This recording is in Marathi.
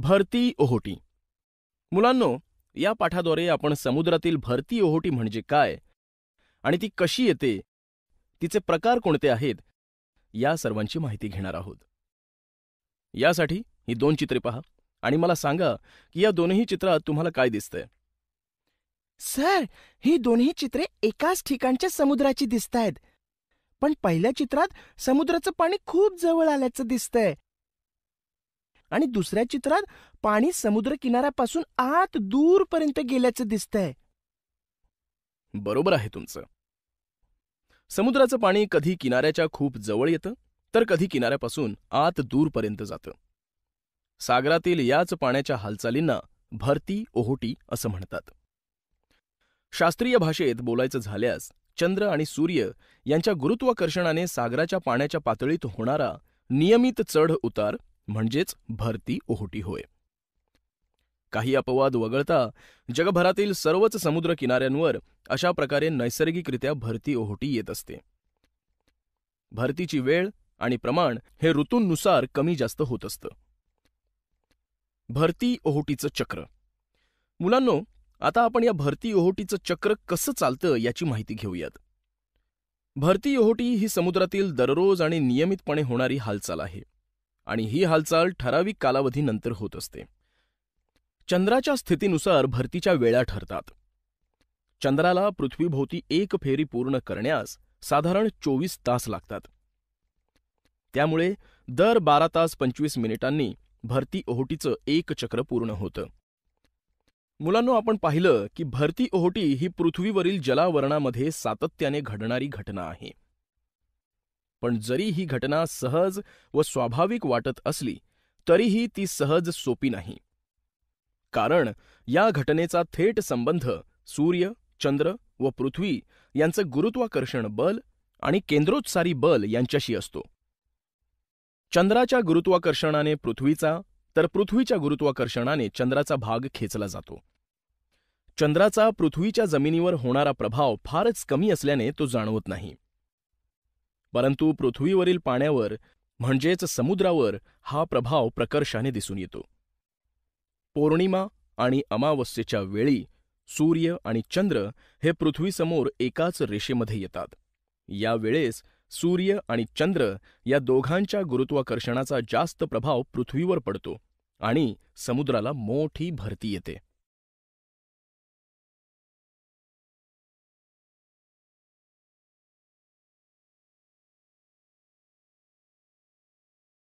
भरती ओहोटी मुलांनो या पाठाद्वारे आपण समुद्रातील भरती ओहोटी म्हणजे काय आणि ती कशी येते तिचे प्रकार कोणते आहेत या सर्वांची माहिती घेणार आहोत यासाठी ही दोन चित्रे पहा आणि मला सांगा की या दोन्ही चित्रात तुम्हाला काय दिसतंय सर ही दोन्ही चित्रे एकाच ठिकाणच्या समुद्राची दिसत आहेत पण पहिल्या चित्रात समुद्राचं पाणी खूप जवळ आल्याचं दिसतंय आणि दुसऱ्या चित्रात पाणी समुद्र किनाऱ्यापासून आत दूरपर्यंत गेल्याचं दिसतंय बरोबर आहे तुमचं समुद्राचं पाणी कधी किनाऱ्याच्या खूप जवळ येतं तर कधी किनाऱ्यापासून आत दूरपर्यंत जातं सागरातील याच पाण्याच्या हालचालींना भरती ओहोटी असं म्हणतात शास्त्रीय भाषेत बोलायचं झाल्यास चंद्र आणि सूर्य यांच्या गुरुत्वाकर्षणाने सागराच्या पाण्याच्या पातळीत होणारा नियमित चढ उतार म्हणजेच भरती ओहोटी होय काही अपवाद वगळता जगभरातील सर्वच समुद्र किनाऱ्यांवर अशा प्रकारे नैसर्गिकरित्या भरती ओहोटी येत असते भरतीची वेळ आणि प्रमाण हे ऋतूंनुसार कमी जास्त होत असतं भरती ओहोटीचं चक्र मुलांनो आता आपण या भरती ओहोटीचं चक्र कसं चालतं याची माहिती घेऊयात भरती ओहोटी ही समुद्रातील दररोज आणि नियमितपणे होणारी हालचाल आहे आणि ही हालचाल ठराविक कालावधीनंतर होत असते चंद्राच्या स्थितीनुसार भरतीच्या वेळा ठरतात चंद्राला पृथ्वीभोवती एक फेरी पूर्ण करण्यास साधारण चोवीस तास लागतात त्यामुळे दर बारा तास पंचवीस मिनिटांनी भरती ओहोटीचं एक चक्र पूर्ण होतं मुलांनो आपण पाहिलं की भरती ओहोटी ही पृथ्वीवरील जलावरणामध्ये सातत्याने घडणारी घटना आहे पण जरी ही घटना सहज व स्वाभाविक वाटत असली तरीही ती सहज सोपी नाही कारण या घटनेचा थेट संबंध सूर्य चंद्र व पृथ्वी यांचं गुरुत्वाकर्षण बल आणि केंद्रोत्सारी बल यांच्याशी असतो चंद्राच्या गुरुत्वाकर्षणाने पृथ्वीचा तर पृथ्वीच्या गुरुत्वाकर्षणाने चंद्राचा भाग खेचला जातो चंद्राचा पृथ्वीच्या जमिनीवर होणारा प्रभाव फारच कमी असल्याने तो जाणवत नाही परंतु पृथ्वीवरील पाण्यावर म्हणजेच समुद्रावर हा प्रभाव प्रकर्षाने दिसून येतो पौर्णिमा आणि अमावस्येच्या वेळी सूर्य आणि चंद्र हे पृथ्वीसमोर एकाच रेषेमध्ये येतात या वेळेस सूर्य आणि चंद्र या दोघांच्या गुरुत्वाकर्षणाचा जास्त प्रभाव पृथ्वीवर पडतो आणि समुद्राला मोठी भरती येते